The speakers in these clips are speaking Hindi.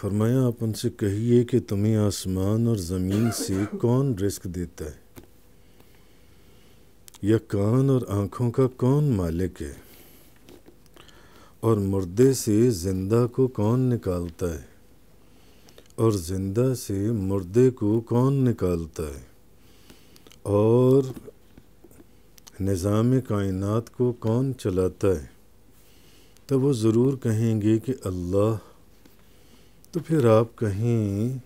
फरमाया आप उनसे कहिए कि तुम्हें आसमान और ज़मीन से कौन रिस्क देता है या कान और आँखों का कौन मालिक है और मुर्दे से ज़िंदा को कौन निकालता है और ज़िंदा से मुर्दे को कौन निकालता है और निज़ाम कायनात को कौन चलाता है तब वो ज़रूर कहेंगे कि अल्लाह तो फिर आप कहें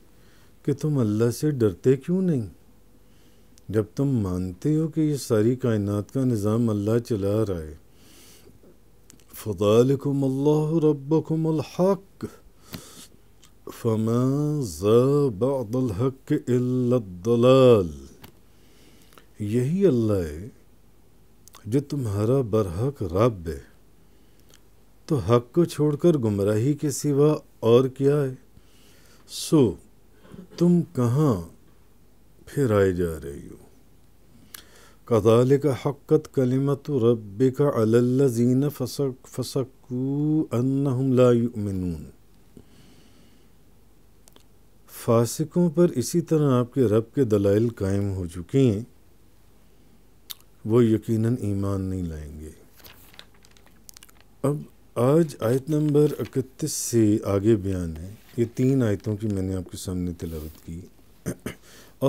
कि तुम अल्लाह से डरते क्यों नहीं जब तुम मानते हो कि ये सारी कायनात का निज़ाम अल्लाह चला रहा है फ़दालकुम अल्लाह रब्बकुम अलहक फमा बदलहक दलाल यही अल्लाह है जो तुम्हारा बरहक रब है तो हक को छोड़कर गुमराही के सिवा और क्या है सो तुम कहाँ फिर आए जा रही हो कदाल का हक़त कलिमत का अल्लाजीन फसक फसकू अन्नहुमलामिनून फासिकों पर इसी तरह आपके रब के दलाइल कायम हो चुके हैं वो यकीनन ईमान नहीं लाएंगे अब आज आयत नंबर इकतीस से आगे बयान है ये तीन आयतों की मैंने आपके सामने तिलावत की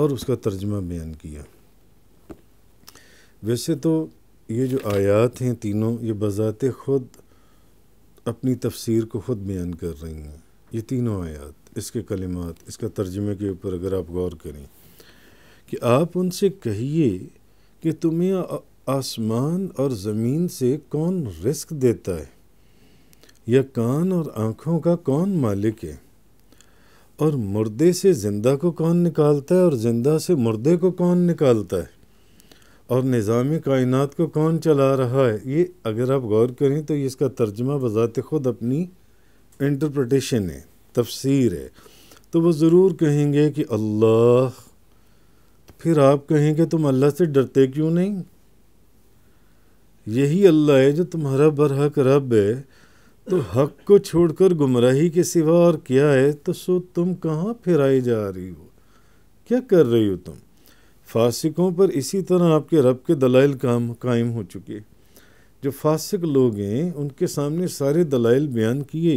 और उसका तर्जमा बयान किया वैसे तो ये जो आयात हैं तीनों ये बज़ात ख़ुद अपनी तफसीर को ख़ुद बयान कर रही हैं ये तीनों आयात इसके कलिमात इसका तर्जमे के ऊपर अगर आप गौर करें कि आप उनसे कहिए कि तुम्हें आसमान और ज़मीन से कौन रिस्क देता है यह कान और आँखों का कौन मालिक है और मुर्दे से ज़िंदा को कौन निकालता है और ज़िंदा से मुर्दे को कौन निकालता है और निज़ाम कायनात को कौन चला रहा है ये अगर आप गौर करें तो इसका तर्जमा बज़ात ख़ुद अपनी इंटरप्रटेशन है तफसीर है तो वो ज़रूर कहेंगे कि अल्लाह फिर आप कहेंगे तुम अल्लाह से डरते क्यों नहीं यही अल्लाह है जो तुम्हारा बरहक रब है तो हक को छोड़कर गुमराही के सिवा और क्या है तो सो तुम कहाँ फिराई जा रही हो क्या कर रही हो तुम फासिकों पर इसी तरह आपके रब के दलाइल काम कायम हो चुके जो फासिक लोग हैं उनके सामने सारे दलाइल बयान किए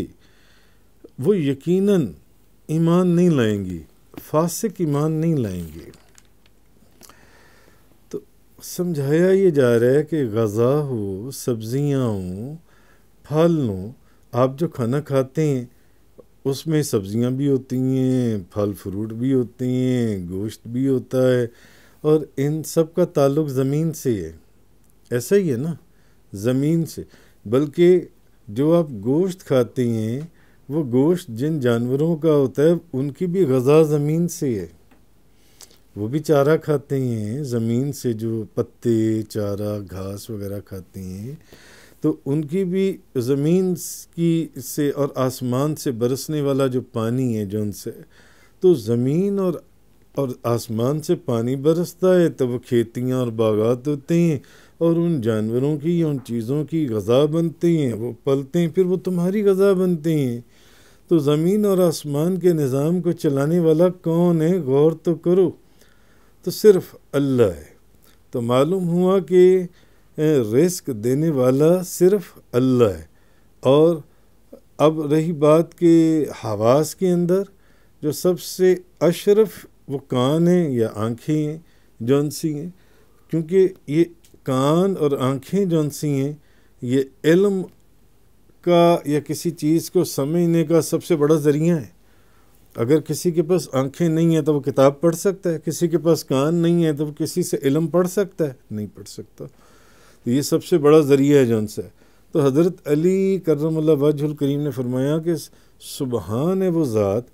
वो यकीनन ईमान नहीं लाएंगी फासिक ईमान नहीं लाएंगे तो समझाया ये जा रहा है कि गज़ा हो सब्जियाँ हों फल हों आप जो खाना खाते हैं उसमें सब्जियां भी होती हैं फल फ्रूट भी होते हैं गोश्त भी होता है और इन सब का ताल्लुक ज़मीन से है ऐसा ही है ना ज़मीन से बल्कि जो आप गोश्त खाते हैं वो गोश्त जिन जानवरों का होता है उनकी भी गज़ा ज़मीन से है वो भी चारा खाते हैं ज़मीन से जो पत्ते चारा घास वगैरह खाते हैं तो उनकी भी ज़मीन की से और आसमान से बरसने वाला जो पानी है जो उनसे तो ज़मीन और और आसमान से पानी बरसता है तो वो खेतियाँ और बागात होते हैं और उन जानवरों की या उन चीज़ों की गज़ा बनते हैं वो पलते हैं फिर वो तुम्हारी गज़ा बनते हैं तो ज़मीन और आसमान के निज़ाम को चलाने वाला कौन है गौर तो करो तो सिर्फ अल्लाह है तो मालूम हुआ कि रिस्क देने वाला सिर्फ अल्लाह है और अब रही बात कि हवास के अंदर जो सबसे अशरफ वो कान हैं या आँखें हैं जौन सी हैं क्योंकि ये कान और आँखें जौन सी हैं ये इल्म का या किसी चीज़ को समझने का सबसे बड़ा ज़रिया है अगर किसी के पास आँखें नहीं हैं तो वो किताब पढ़ सकता है किसी के पास कान नहीं है तो वो किसी से इलम पढ़ सकता है नहीं पढ़ सकता तो ये सबसे बड़ा ज़रिया है जौन से तो हज़रत अली करम करीम ने फरमाया कि सुबहान है वो ज़ात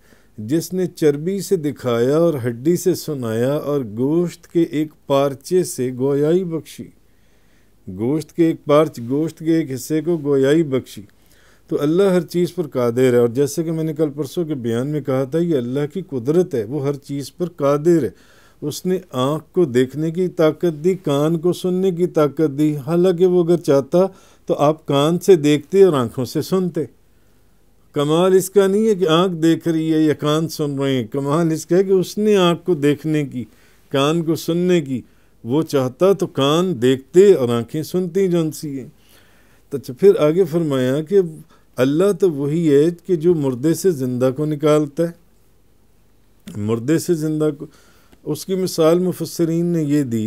जिसने चर्बी से दिखाया और हड्डी से सुनाया और गोश्त के एक पार्चे से गोयाई बख्शी गोश्त के एक पार्च गोश्त के एक हिस्से को गोयाई बख्शी तो अल्लाह हर चीज़ पर कादिर है और जैसे कि मैंने कल परसों के बयान में कहा था ये अल्लाह की कुदरत है वो हर चीज़ पर कादिर है उसने आँख को देखने की ताकत दी कान को सुनने की ताकत दी हालांकि वो अगर चाहता तो आप कान से देखते और आँखों से सुनते कमाल इसका नहीं है कि आँख देख रही है या कान सुन रहे हैं कमाल इसका है कि उसने आँख को देखने की कान को सुनने की वो चाहता तो कान देखते और आँखें सुनती जौन सी तो फिर आगे फरमाया कि अल्लाह तो वही है कि जो मुर्दे से ज़िंदा को निकालता है मुर्दे से ज़िंदा को उसकी मिसाल मुफसरीन ने यह दी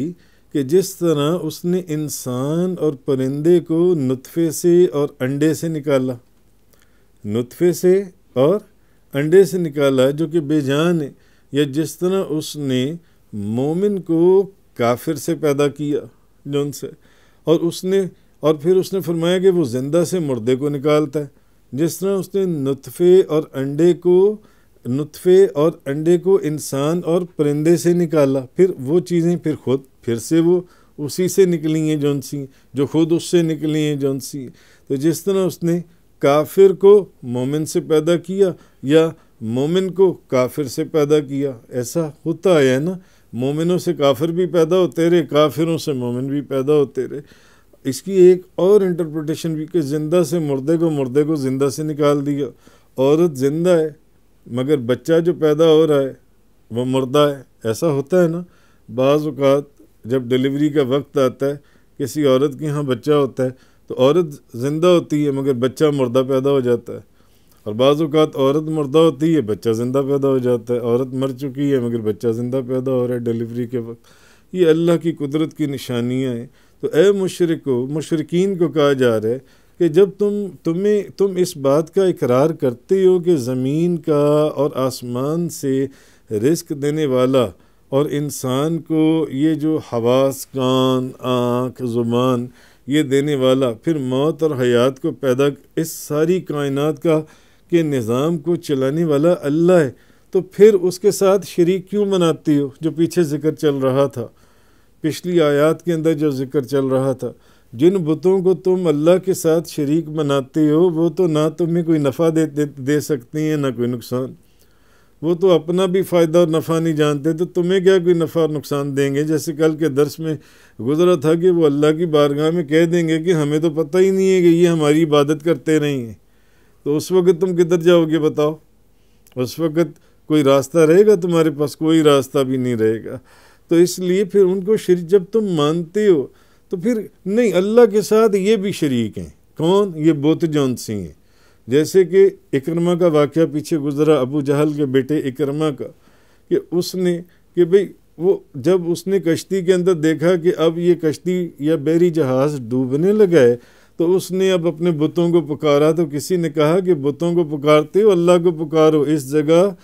कि जिस तरह उसने इंसान और परिंदे को नुतफ़े से और अंडे से निकाला नुतफ़े से और अंडे से निकाला जो कि बेजान है या जिस तरह उसने मोमिन को काफिर से पैदा किया जो उनसे और उसने और फिर उसने फरमाया कि वो ज़िंदा से मुर्दे को निकालता है जिस तरह उसने नुतफ़े और अंडे को नुतफ़े और अंडे को इंसान और परिंदे से निकाला फिर वो चीज़ें फिर खुद फिर से वो उसी से निकली हैं जौन सी जो खुद उससे निकली हैं जौन सी तो जिस तरह उसने काफिर को मोमिन से पैदा किया या मोमिन को काफिर से पैदा किया ऐसा होता है ना मोमिनों से काफिर भी पैदा होते रहे काफिरों से मोमिन भी पैदा होते रहे इसकी एक और इंटरप्रटेशन भी कि ज़िंदा से मुर्दे को मुर्दे को ज़िंदा से निकाल दिया औरत ज़िंदा है मगर बच्चा जो पैदा हो रहा है वो मुर्दा है ऐसा होता है ना बाज़ जब डिलीवरी का वक्त आता है किसी औरत के यहाँ बच्चा होता है तो औरत ज़िंदा होती है मगर बच्चा मुर्दा पैदा हो जाता है और बाज़ औरत मुर्दा होती है बच्चा ज़िंदा पैदा हो जाता है औरत मर चुकी है मगर बच्चा ज़िंदा पैदा हो रहा है डिलीवरी के वक्त ये अल्लाह की कुदरत की निशानियाँ हैं तो ए मुशरको मशरकिन को कहा जा रहा है कि जब तुम तुम्हें तुम इस बात का इकरार करते हो कि ज़मीन का और आसमान से रिस्क देने वाला और इंसान को ये जो हवास कान आँख ज़ुबान ये देने वाला फिर मौत और हयात को पैदा इस सारी कायनात का के निज़ाम को चलाने वाला अल्लाह है तो फिर उसके साथ शरीक क्यों मनाती हो जो पीछे ज़िक्र चल रहा था पिछली आयत के अंदर जो ज़िक्र चल रहा था जिन बुतों को तुम अल्लाह के साथ शरीक बनाते हो वो तो ना तुम्हें कोई नफ़ा दे, दे दे सकती हैं ना कोई नुकसान वो तो अपना भी फ़ायदा और नफ़ा नहीं जानते तो तुम्हें क्या कोई नफ़ा और नुकसान देंगे जैसे कल के दर्श में गुजरा था कि वो अल्लाह की बारगाह में कह देंगे कि हमें तो पता ही नहीं है कि ये हमारी इबादत करते नहीं हैं तो उस वक़्त तुम किधर जाओगे बताओ उस वक़्त कोई रास्ता रहेगा तुम्हारे पास कोई रास्ता भी नहीं रहेगा तो इसलिए फिर उनको शरीक जब तुम मानते हो तो फिर नहीं अल्लाह के साथ ये भी शरीक हैं कौन ये बुत जौन सिंह हैं जैसे कि इकरमा का वाक़ पीछे गुजरा अबू जहल के बेटे इकरमा का कि उसने कि भाई वो जब उसने कश्ती के अंदर देखा कि अब ये कश्ती या बैरी जहाज़ डूबने लगा है तो उसने अब अपने बुतों को पुकारा तो किसी ने कहा कि बुतों को पुकारते हो अल्लाह को पुकारो इस जगह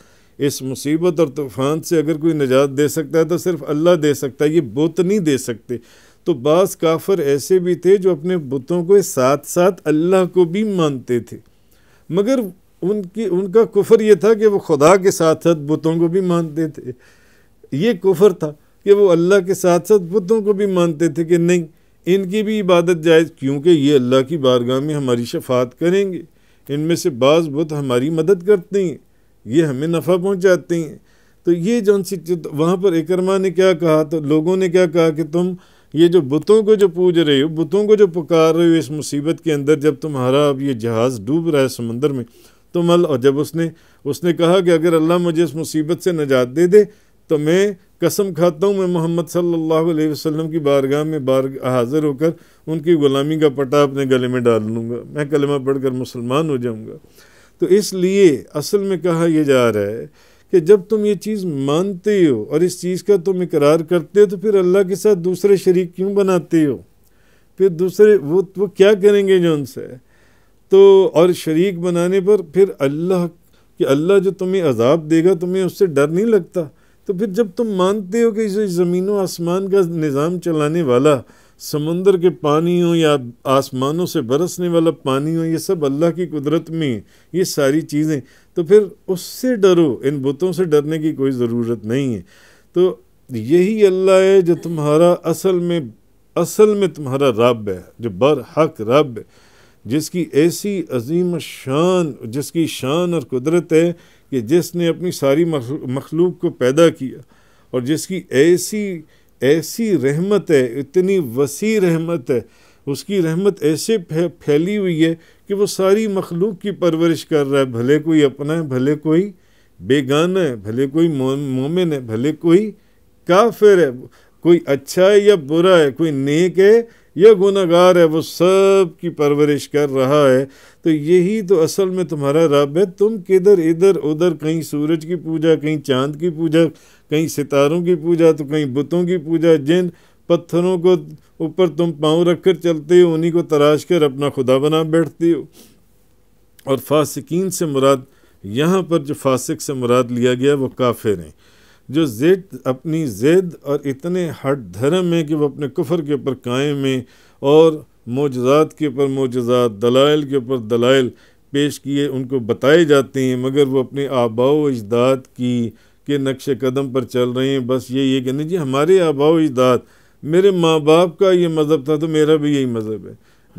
इस मुसीबत और तूफ़ान से अगर कोई निजात दे सकता है तो सिर्फ अल्लाह दे सकता है ये बुत नहीं दे सकते तो बास काफर ऐसे भी थे जो अपने बुतों के साथ साथ अल्लाह को भी मानते थे मगर उनकी उनका कुफर ये था कि वो खुदा के साथ साथ बुतों को भी मानते थे ये कुफर था कि वो अल्लाह के साथ साथ बुतों को भी मानते थे कि नहीं इनकी भी इबादत जायज़ क्योंकि ये अल्लाह की बारगाह में हमारी शफात करेंगे इनमें से बाज़ बुत हमारी मदद करते हैं ये हमें नफ़ा पहुँचाते हैं तो ये जो वहाँ पर एकरमा ने क्या कहा तो लोगों ने क्या कहा कि तुम ये जो बुतों को जो पूज रहे हो बुतों को जो पुकार रहे हो इस मुसीबत के अंदर जब तुम्हारा अब ये जहाज़ डूब रहा है समंदर में तो मल और जब उसने उसने कहा कि अगर अल्लाह मुझे इस मुसीबत से नजात दे दे तो मैं कसम खाता हूँ मैं मोहम्मद सल्लल्लाहु अलैहि वसल्लम की बारगाह में बार हाज़िर होकर उनकी ग़ुलामी का पटा अपने गले में डाल लूँगा मैं कलमा पढ़कर मुसलमान हो जाऊँगा तो इसलिए असल में कहा यह जा रहा है कि जब तुम ये चीज़ मानते हो और इस चीज़ का तुम इकरार करते हो तो फिर अल्लाह के साथ दूसरे शरीक क्यों बनाते हो फिर दूसरे वो वो क्या करेंगे जो उनसे तो और शरीक बनाने पर फिर अल्लाह कि अल्लाह जो तुम्हें अजाब देगा तुम्हें उससे डर नहीं लगता तो फिर जब तुम मानते हो कि इस ज़मीन व आसमान का निज़ाम चलाने वाला समुंदर के पानी हो या आसमानों से बरसने वाला पानी हो ये सब अल्लाह की कुदरत में ये सारी चीज़ें तो फिर उससे डरो इन बुतों से डरने की कोई ज़रूरत नहीं है तो यही अल्लाह है जो तुम्हारा असल में असल में तुम्हारा रब है जो बर हक रब है जिसकी ऐसी अजीम शान जिसकी शान और कुदरत है कि जिसने अपनी सारी मखलूक को पैदा किया और जिसकी ऐसी ऐसी रहमत है इतनी वसी रहमत है उसकी रहमत ऐसे फैली हुई है कि वो सारी मखलूक की परवरिश कर रहा है भले कोई अपना है भले कोई बेगाना है भले कोई मोमिन है भले कोई काफिर है कोई अच्छा है या बुरा है कोई नेक है यह गुनागार है वो सब की परवरिश कर रहा है तो यही तो असल में तुम्हारा रब है तुम किधर इधर उधर कहीं सूरज की पूजा कहीं चांद की पूजा कहीं सितारों की पूजा तो कहीं बुतों की पूजा जिन पत्थरों को ऊपर तुम पाँव रख कर चलते हो उन्हीं को तराश कर अपना खुदा बना बैठते हो और फासिकीन से मुराद यहाँ पर जो फासिक से मुराद लिया गया वो काफिर हैं जो जेद अपनी जेद और इतने हट धर्म में कि वह अपने कुफर के ऊपर कायम है और मोजात के ऊपर मोजात दलाइल के ऊपर दलाइल पेश किए उनको बताए जाते हैं मगर वो अपने आबाओ अजदाद की के नक्श कदम पर चल रहे हैं बस यही है कि नहीं जी हमारे आबाओ अजदाद मेरे माँ बाप का ये मज़हब था तो मेरा भी यही मज़हब है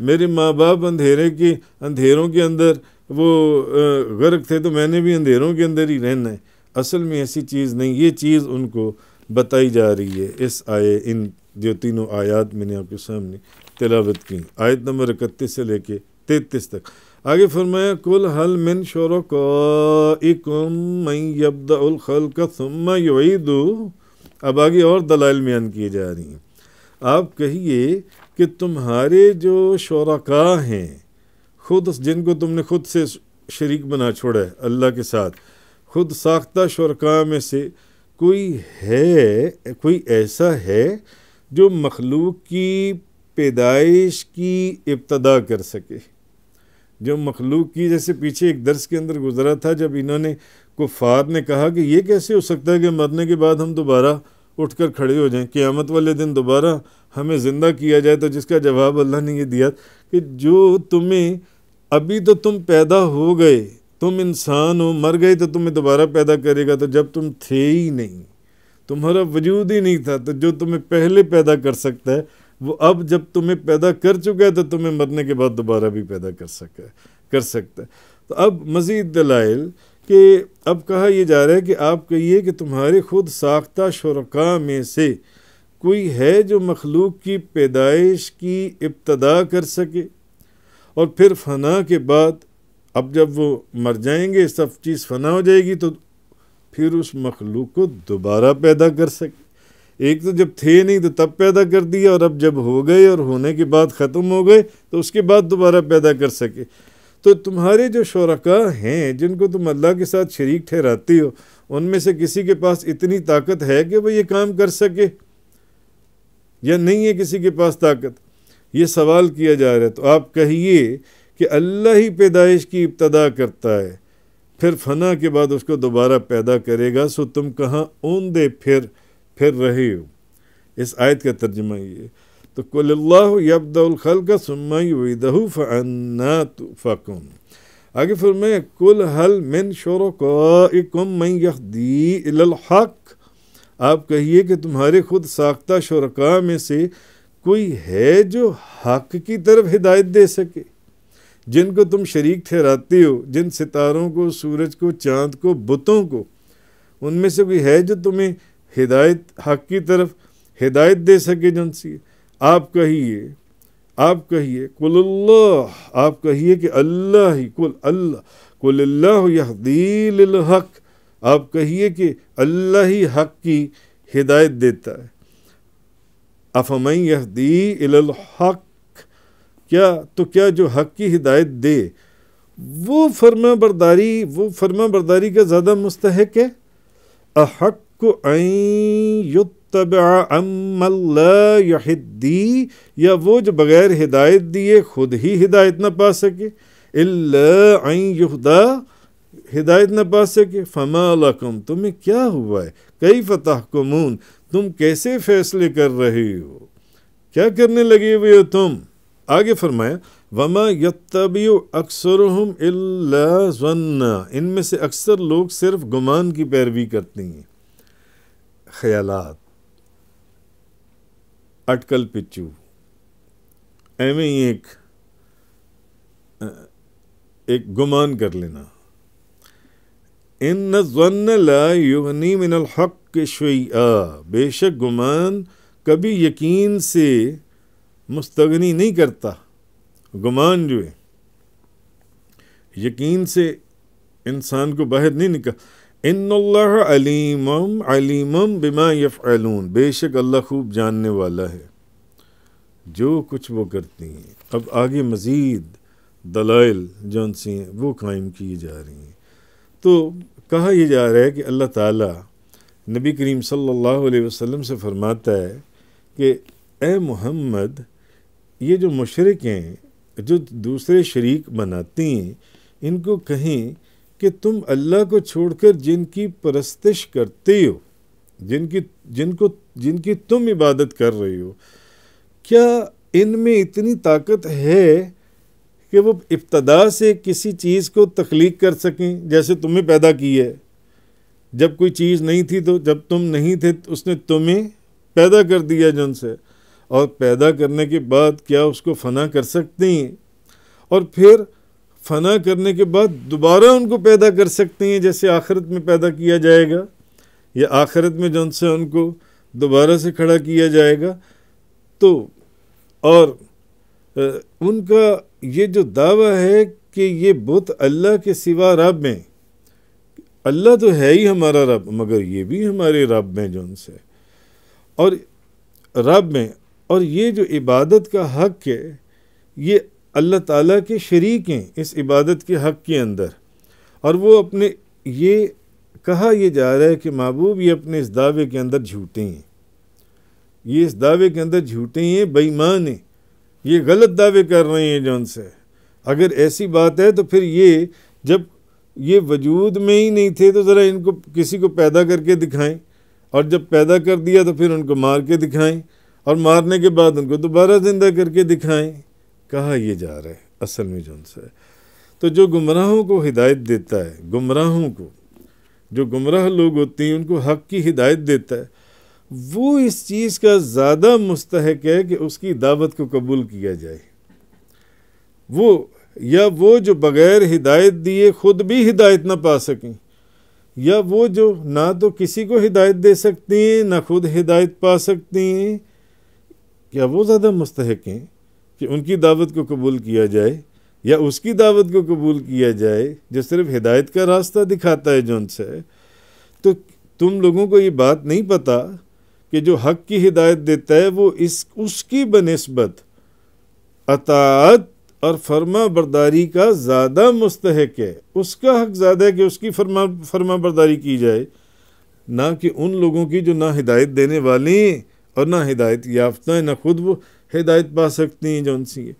मेरे माँ बाप अंधेरे के अंधेरों के अंदर वो गर्क थे तो मैंने भी अंधेरों के अंदर ही रहना है असल में ऐसी चीज़ नहीं ये चीज़ उनको बताई जा रही है इस आए इन जो तीनों आयात मैंने आपके सामने तिलावत की आयत नंबर इकतीस से लेके तैतीस तक आगे फरमाया कुल हल मिन शोरकमयबदलखलकमयदू अब आगे और दलाइल बयान किए जा रही हैं आप कहिए कि तुम्हारे जो शरका हैं खुद जिनको तुमने खुद से शरीक बना छोड़ा है अल्लाह के साथ खुद साख्ता शुरा में से कोई है कोई ऐसा है जो मखलूक की पैदाइश की इब्तदा कर सके जो मखलूक की जैसे पीछे एक दर्स के अंदर गुजरा था जब इन्होंने कुफार ने कहा कि ये कैसे हो सकता है कि मरने के बाद हम दोबारा उठ कर खड़े हो जाएं क़्यामत वाले दिन दोबारा हमें ज़िंदा किया जाए तो जिसका जवाब अल्लाह ने ये दिया कि जो तुम्हें अभी तो तुम पैदा हो गए तुम इंसान हो मर गए तो तुम्हें दोबारा पैदा करेगा तो जब तुम थे ही नहीं तुम्हारा वजूद ही नहीं था तो जो तुम्हें पहले पैदा कर सकता है वो अब जब तुम्हें पैदा कर चुका है तो तुम्हें मरने के बाद दोबारा भी पैदा कर सका कर सकता है तो अब मज़ीद दलाइल कि अब कहा यह जा रहा है कि आप कहिए कि तुम्हारे खुद साख्ता शुरा में से कोई है जो मखलूक की पैदाइश की इब्तदा कर सके और फिर फना के बाद अब जब वो मर जाएंगे सब चीज़ फना हो जाएगी तो फिर उस मखलूक को दोबारा पैदा कर सके एक तो जब थे नहीं तो तब पैदा कर दिया और अब जब हो गए और होने के बाद ख़त्म हो गए तो उसके बाद दोबारा पैदा कर सके तो तुम्हारे जो शरका हैं जिनको तुम अल्लाह के साथ शरीक ठहराती हो उनमें से किसी के पास इतनी ताकत है कि वो ये काम कर सके या नहीं है किसी के पास ताकत ये सवाल किया जा रहा है तो आप कहिए कि अल्लाह ही पैदाइश की इब्तदा करता है फिर फना के बाद उसको दोबारा पैदा करेगा सो तुम कहाँ ऊन दे फिर फिर रहे हो इस आयत का तर्जमा ये तो कुल्लाबदल का सुमयदहू फ़न्ना फ़कुम आगे फरमाए कुल हल मिन शोर मैं हक आप कहिए कि तुम्हारे खुद साख्ता शुरा में से कोई है जो हक की तरफ हिदायत दे सके जिनको तुम शरीक ठहराते हो जिन सितारों को सूरज को चांद को बुतों को उनमें से कोई है जो तुम्हें हिदायत हक की तरफ हिदायत दे सके जन सी आप कहिए आप कहिए कुल आप कहिए कि अल्लाह ही कुल अल्लाह कुल अल्लाहदील हक आप कहिए कि अल्लाह ही हक की हदायत देता है अफमई यहदी हक क्या तो क्या जो हक की हिदायत दे वो फर्मा बरदारी वो फर्मा बरदारी का ज़्यादा मुस्तक है अहक को अमल्लादी या वो जो बग़ैर हिदायत दिए खुद ही हिदायत ना पा सके इल्ला हिदायत ना पा सके फमालकुम तुम्हें क्या हुआ है कई फतह कमून तुम कैसे फैसले कर रहे हो क्या करने लगे हुए हो तुम आगे फरमाया वमा यत्तबी अक्सरहम इल्ला इनमें से अक्सर लोग सिर्फ गुमान की पैरवी करते हैं ख्यालात अटकल पिचू एवं ही एक एक गुमान कर लेना इन जुन्नी मिनल हक के बेशक गुमान कभी यकीन से मुस्तगनी नहीं करता गुमान जो है यकीन से इंसान को बाहर नहीं निकल इन अलीमम बिमा बिमा यफ़लून बेशक अल्लाह खूब जानने वाला है जो कुछ वो करती हैं अब आगे मज़ीद दलाइल जौन सी हैं वो कायम किए जा रही हैं तो कहा यह जा रहा है कि अल्लाह ताला नबी करीम सल्लल्लाहु अलैहि वसल्लम से फरमाता है कि ए मोहम्मद ये जो मशरक़ हैं जो दूसरे शरीक बनाती हैं इनको कहें कि तुम अल्लाह को छोड़कर जिनकी परस्तिश करते हो जिनकी जिनको जिनकी तुम इबादत कर रही हो क्या इनमें इतनी ताकत है कि वो इब्तदा से किसी चीज़ को तख्लीक कर सकें जैसे तुम्हें पैदा की है जब कोई चीज़ नहीं थी तो जब तुम नहीं थे तो उसने तुम्हें पैदा कर दिया जिनसे और पैदा करने के बाद क्या उसको फना कर सकती हैं और फिर फना करने के बाद दोबारा उनको पैदा कर सकते हैं जैसे आखिरत में पैदा किया जाएगा या आखिरत में जन से उनको दोबारा से खड़ा किया जाएगा तो और उनका ये जो दावा है कि ये बुत अल्लाह के सिवा रब में अल्लाह तो है ही हमारा रब मगर ये भी हमारे रब में जो उनसे और रब में और ये जो इबादत का हक है ये अल्लाह ताला के शरीक हैं इस इबादत के हक़ के अंदर और वो अपने ये कहा यह जा रहा है कि महबूब ये अपने इस दावे के अंदर झूठे हैं ये इस दावे के अंदर झूठे हैं बेईमान हैं ये गलत दावे कर रहे हैं जो उनसे अगर ऐसी बात है तो फिर ये जब ये वजूद में ही नहीं थे तो ज़रा इनको किसी को पैदा करके दिखाएं और जब पैदा कर दिया तो फिर उनको मार के दिखाएं और मारने के बाद उनको दोबारा ज़िंदा करके दिखाएं कहा यह जा रहा है असल में जो उनसे तो जो गुमराहों को हिदायत देता है गुमराहों को जो गुमराह लोग होते हैं उनको हक की हिदायत देता है वो इस चीज़ का ज़्यादा मुस्तक है कि उसकी दावत को कबूल किया जाए वो या वो जो बग़ैर हिदायत दिए ख़ुद भी हिदायत ना पा सकें या वो जो ना तो किसी को हिदायत दे सकती हैं ना खुद हिदायत पा सकती हैं क्या वो ज़्यादा मुस्तक हैं कि उनकी दावत को कबूल किया जाए या उसकी दावत को कबूल किया जाए जो सिर्फ हिदायत का रास्ता दिखाता है जो से तो तुम लोगों को ये बात नहीं पता कि जो हक की हिदायत देता है वो इस उसकी बनस्बत अतात और फर्मा बरदारी का ज़्यादा मुस्तक है उसका हक ज़्यादा है कि उसकी फर्मा फर्मा बरदारी की जाए ना कि उन लोगों की जो ना हिदायत देने हैं और ना हिदायत याफ्ता हैं ना खुद वो हिदायत पा सकती हैं जौन सी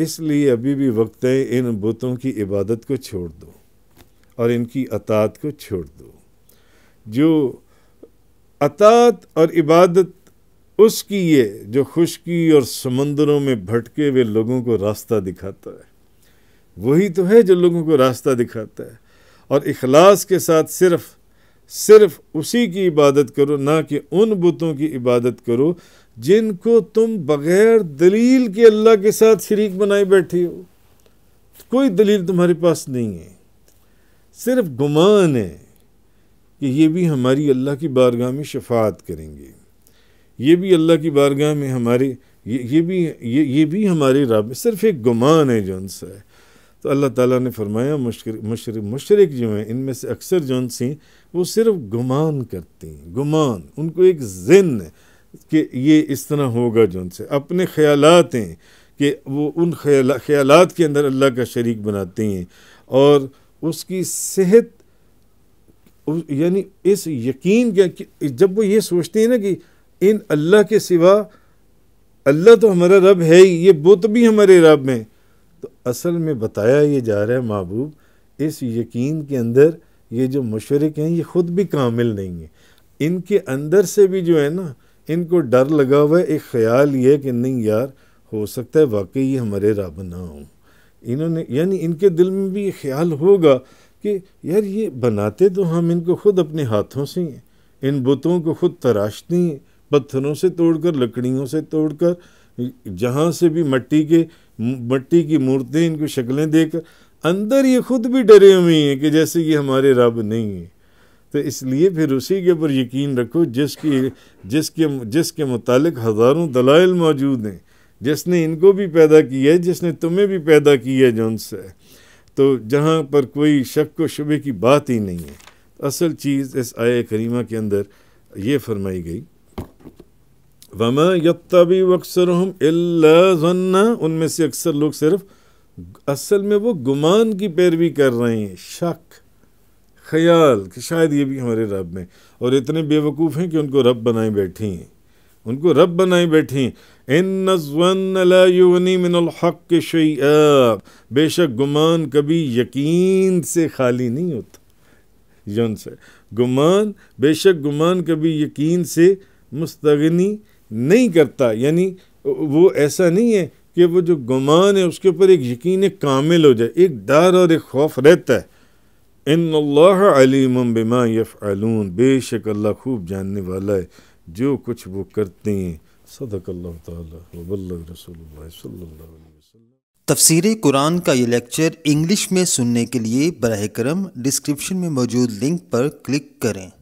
इसलिए अभी भी वक्त है इन बुतों की इबादत को छोड़ दो और इनकी अतात को छोड़ दो जो अतात और इबादत उसकी ये जो खुशकी और समंदरों में भटके हुए लोगों को रास्ता दिखाता है वही तो है जो लोगों को रास्ता दिखाता है और इखलास के साथ सिर्फ़ सिर्फ उसी की इबादत करो ना कि उन बुतों की इबादत करो जिनको तुम बगैर दलील के अल्लाह के साथ शरीक बनाए बैठे हो कोई दलील तुम्हारे पास नहीं है सिर्फ गुमान है कि ये भी हमारी अल्लाह की बारगाह में शफात करेंगे ये भी अल्लाह की बारगाह में हमारे ये ये भी ये ये भी हमारे रब सिर्फ एक गुमान है जो उनसे है तो अल्लाह ताला ने फरमाया मुशर मुशरक जो हैं इनमें से अक्सर जौन सी वो सिर्फ गुमान करती हैं गुमान उनको एक जिन कि ये इस तरह होगा जौन से अपने ख्याल हैं कि वो उन ख्याल के अंदर अल्लाह का शरीक बनाती हैं और उसकी सेहत यानी इस यकीन के जब वो ये सोचते हैं ना कि इन अल्लाह के सिवा अल्लाह तो हमारा रब है ही ये बुत भी हमारे रब हैं असल में बताया ये जा रहा है महबूब इस यकीन के अंदर ये जो मशरक हैं ये ख़ुद भी कामिल नहीं है इनके अंदर से भी जो है ना इनको डर लगा हुआ है एक ख्याल ये कि नहीं यार हो सकता है वाकई ये हमारे रब ना हों इन्होंने यानी इनके दिल में भी ये ख्याल होगा कि यार ये बनाते तो हम इनको खुद अपने हाथों से हैं इन बुतों को खुद तराशते हैं पत्थरों से तोड़कर लकड़ियों से तोड़कर जहाँ से भी मट्टी के मट्टी की मूर्तें इनकी शक्लें देख अंदर ये खुद भी डरे हुए हैं कि जैसे ये हमारे रब नहीं है तो इसलिए फिर उसी के ऊपर यकीन रखो जिसकी जिसके जिसके मुतालिक हज़ारों दलाइल मौजूद हैं जिसने इनको भी पैदा किया है जिसने तुम्हें भी पैदा किया है जौन से तो जहाँ पर कोई शक व शुबे की बात ही नहीं है असल चीज़ इस आय करीमा के अंदर ये फरमाई गई वमा यत्तबी अक्सर हम इन्ना उनमें से अक्सर लोग सिर्फ असल में वो गुमान की पैरवी कर रहे हैं शक ख्याल कि शायद ये भी हमारे रब में और इतने बेवकूफ़ हैं कि उनको रब बनाए बैठी हैं उनको रब बनाए बैठी हैं इन नजवनी मिनहक शैब बेशक गुमान कभी यकीन से खाली नहीं होता यौन से गुमान बेशक गुमान कभी यकीन से मुस्तगनी नहीं करता यानी वो ऐसा नहीं है कि वो जो गुमान है उसके ऊपर एक यकीन कामिल हो जाए एक डर और एक खौफ रहता है इन अल्लाम बिमा यफ़लून बेशक अल्लाह खूब जानने वाला है जो कुछ वो करते हैं सदक अल्लाह तफसर कुरान का ये लेक्चर इंग्लिश में सुनने के लिए बरह करम डिस्क्रिप्शन में मौजूद लिंक पर क्लिक करें